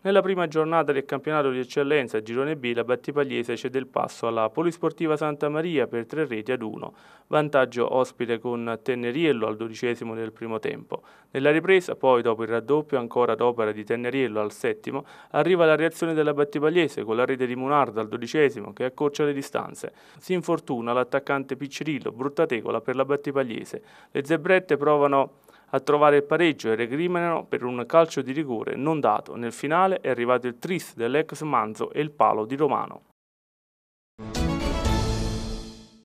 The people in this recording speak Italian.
Nella prima giornata del campionato di eccellenza Girone B, la Battipagliese cede il passo alla Polisportiva Santa Maria per tre reti ad uno. Vantaggio ospite con Teneriello al dodicesimo del primo tempo. Nella ripresa, poi dopo il raddoppio, ancora ad opera di Teneriello al settimo, arriva la reazione della Battipagliese con la rete di Munarda al dodicesimo che accorcia le distanze. Si infortuna l'attaccante Piccirillo, brutta tegola per la Battipagliese. Le zebrette provano a trovare il pareggio e regriminano per un calcio di rigore non dato. Nel finale è arrivato il tris dell'ex Manzo e il palo di Romano.